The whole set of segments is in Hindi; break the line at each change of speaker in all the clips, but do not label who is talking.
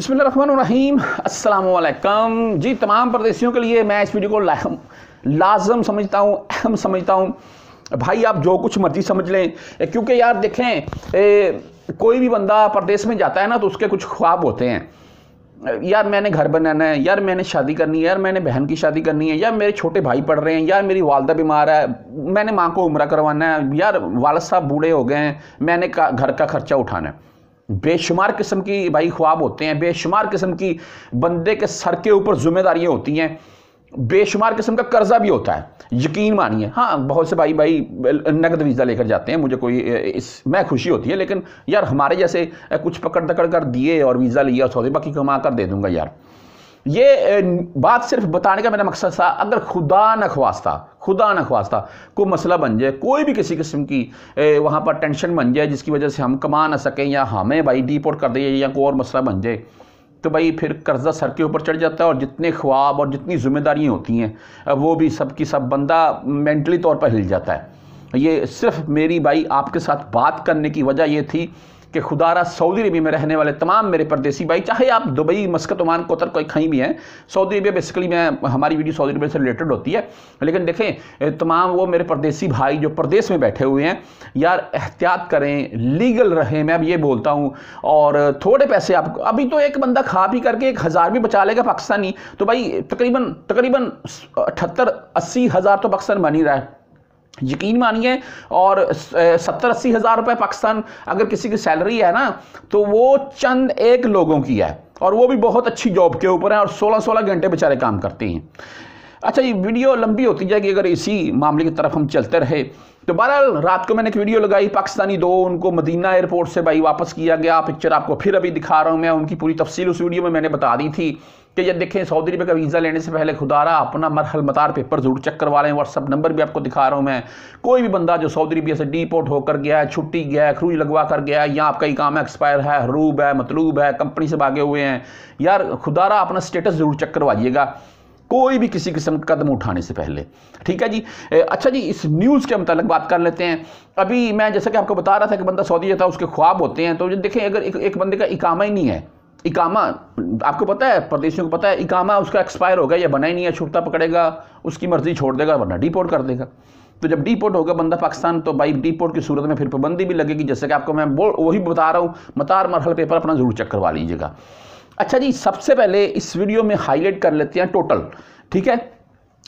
बसमीम अल्लाम जी तमाम परदेशियों के लिए मैं इस वीडियो को लाजम समझता हूँ अहम समझता हूँ भाई आप जो कुछ मर्जी समझ लें क्योंकि यार देखें ए, कोई भी बंदा परदेश में जाता है ना तो उसके कुछ ख्वाब होते हैं यार मैंने घर बनाना है यार मैंने शादी करनी है यार मैंने बहन की शादी करनी है यार मेरे छोटे भाई पढ़ रहे हैं यार मेरी वालदा बीमार है मैंने माँ को उम्र करवाना है यार वालद साहब बूढ़े हो गए हैं मैंने घर का खर्चा उठाना है बेशुमार किस्म की भाई ख्वाब होते हैं बेशुमार किस्म की बंदे के सर के ऊपर जिम्मेदारियाँ होती हैं बेशुमार किस्म का कर्जा भी होता है यकीन मानिए हाँ बहुत से भाई भाई नकद वीज़ा लेकर जाते हैं मुझे कोई इस मैं खुशी होती है लेकिन यार हमारे जैसे कुछ पकड़ दकड़ कर दिए और वीज़ा लिया सौदे बाकी कमा कर दे दूंगा यार ये बात सिर्फ बताने का मेरा मकसद था अगर खुदा न खवास्ता खुदा न खवास्ता कोई मसला बन जाए कोई भी किसी किस्म की वहाँ पर टेंशन बन जाए जिसकी वजह से हम कमा ना सकें या हमें भाई डिपोर्ट कर दिए या कोई और मसला बन जाए तो भाई फिर कर्ज़ा सर के ऊपर चढ़ जाता है और जितने ख्वाब और जितनी जिम्मेदारियाँ होती हैं वो भी सब की सब बंदा मैंटली तौर पर हिल जाता है ये सिर्फ मेरी भाई आपके साथ बात करने की वजह ये थी कि खुदारा सऊदी अरबिया में रहने वाले तमाम मेरे परदेसी भाई चाहे आप दुबई मस्कत ओमान कोतर कोई कहीं भी हैं सऊदी अरबिया बेसिकली मैं हमारी वीडियो सऊदी अरबिया से रिलेटेड होती है लेकिन देखें तमाम वो मेरे परदेसी भाई जो प्रदेश में बैठे हुए हैं यार एहतियात करें लीगल रहें मैं अब ये बोलता हूँ और थोड़े पैसे आप अभी तो एक बंदा खा पी करके एक हज़ार भी बचा लेगा पाकिस्तानी तो भाई तकरीबन तकरीबन अठहत्तर अस्सी हज़ार तो पाकिस्तान बन ही रहा है यकीन मानिए और सत्तर अस्सी हज़ार रुपये पाकिस्तान अगर किसी की सैलरी है ना तो वो चंद एक लोगों की है और वो भी बहुत अच्छी जॉब के ऊपर है और सोलह सोलह घंटे बेचारे काम करती हैं अच्छा ये वीडियो लंबी होती जाएगी अगर इसी मामले की तरफ हम चलते रहे तो बहरहाल रात को मैंने एक वीडियो लगाई पाकिस्तानी दो उनको मदीना एयरपोर्ट से भाई वापस किया गया पिक्चर आपको फिर अभी दिखा रहा हूँ मैं उनकी पूरी तफसील उस वीडियो में मैंने बता दी थी कि ये देखें सऊदी अरब का वीज़ा लेने से पहले खुदारा अपना मरहल मतार पेपर जरूर चेक करवा हैं व्हाट्सअप नंबर भी आपको दिखा रहा हूँ मैं कोई भी बंदा जो सऊदी अरबिया से डीपोर्ट होकर गया है छुट्टी गया है क्रूज लगवा कर गया है या आपका काम एक्सपायर है हरूब है मतलूब है कंपनी से भागे हुए हैं यार खुदारा अपना स्टेटस ज़रूर चेक करवाइएगा कोई भी किसी किस्म का कदम उठाने से पहले ठीक है जी अच्छा जी इस न्यूज़ के मतलब बात कर लेते हैं अभी मैं जैसा कि आपको बता रहा था कि बंदा सऊदी है उसके ख्वाब होते हैं तो देखें अगर एक, एक बंदे का इकामा ही नहीं है इकामा आपको पता है प्रदेशियों को पता है इकामा उसका एक्सपायर होगा या बना ही नहीं है छुट्टा पकड़ेगा उसकी मर्ज़ी छोड़ देगा वरना डिपोर्ट कर देगा तो जब डिपोर्ट होगा बंदा पाकिस्तान तो भाई डिपोर्ट की सूरत में फिर पाबंदी भी लगेगी जैसे कि आपको मैं वही बता रहा हूँ मतार मरहल पेपर अपना ज़रूर चेक करवा लीजिएगा अच्छा जी सबसे पहले इस वीडियो में हाईलाइट कर लेते हैं टोटल ठीक है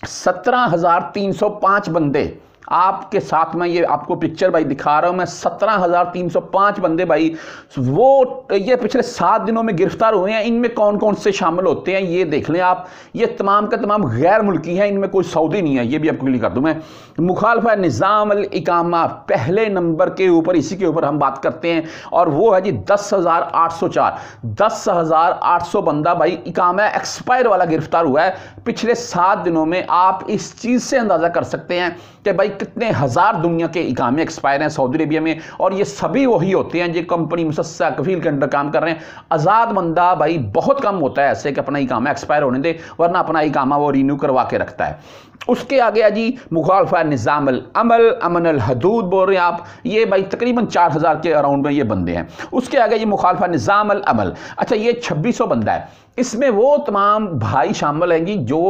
सत्रह हजार तीन सौ पांच बंदे आपके साथ में ये आपको पिक्चर भाई दिखा रहा हूं मैं सत्रह हज़ार तीन सौ पांच बंदे भाई वो ये पिछले सात दिनों में गिरफ्तार हुए हैं इनमें कौन कौन से शामिल होते हैं ये देख लें आप ये तमाम का तमाम गैर मुल्की हैं इनमें कोई सऊदी नहीं है ये भी आपको क्लियर कर दूं मैं मुखालफा निज़ाम इकामा पहले नंबर के ऊपर इसी के ऊपर हम बात करते हैं और वो है जी दस हज़ार आठ सौ चार दस हज़ार आठ सौ बंदा भाई इकामा एक्सपायर वाला गिरफ्तार हुआ है पिछले सात दिनों में आप इस चीज़ से अंदाज़ा कर सकते हैं कि भाई कितने हज़ार दुनिया के इकामे एक्सपायर हैं सऊदी अरेबिया में और ये सभी वही होते हैं जो कंपनी मुसस्सा कफील के अंडर काम कर रहे हैं आज़ाद बंदा भाई बहुत कम होता है ऐसे कि अपना इकामा एक्सपायर होने दे वरना अपना इकामा वो रिन्यू करवा के रखता है उसके आ गया जी मुखालफा निज़ाम अमल अमन हदूद बोल रहे हैं आप ये भाई तकरीबन चार हज़ार के अराउंड में ये बंदे हैं उसके आ गया जी मुखालफा निज़ाम अमल अच्छा ये छब्बीस सौ बंदा है इसमें वो तमाम भाई शामिल हैं जी जो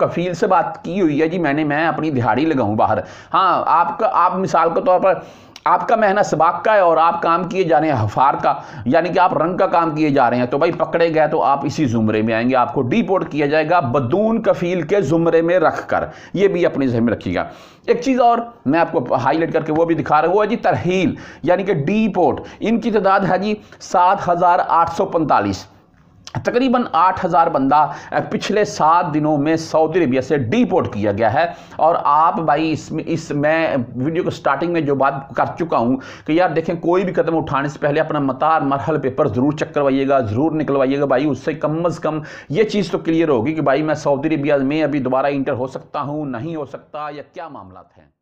कफील से बात की हुई है जी मैंने मैं अपनी दिहाड़ी लगाऊँ बाहर हाँ आपका आप मिसाल के तौर पर आपका मेहनत सबाक का है और आप काम किए जा रहे हैं हफार का यानी कि आप रंग का काम किए जा रहे हैं तो भाई पकड़े गए तो आप इसी जुमरे में आएंगे आपको डीपोर्ट किया जाएगा बदून कफील के जुमरे में रख कर ये भी अपने जहन में रखिएगा एक चीज़ और मैं आपको हाईलाइट करके वो भी दिखा रहा हूँ वो है जी तरहील यानी कि डीपोर्ट इनकी तादाद है जी सात हज़ार आठ सौ पैंतालीस तकरीबन 8000 बंदा पिछले सात दिनों में सऊदी अरबिया से डीपोर्ट किया गया है और आप भाई इसमें इस मैं वीडियो को स्टार्टिंग में जो बात कर चुका हूं कि यार देखें कोई भी कदम उठाने से पहले अपना मतार मरहल पेपर ज़रूर चेक करवाइएगा ज़रूर निकलवाइएगा भाई उससे कम अज़ कम ये चीज़ तो क्लियर होगी कि भाई मैं सऊदी अरबिया में अभी दोबारा इंटर हो सकता हूँ नहीं हो सकता या क्या मामला है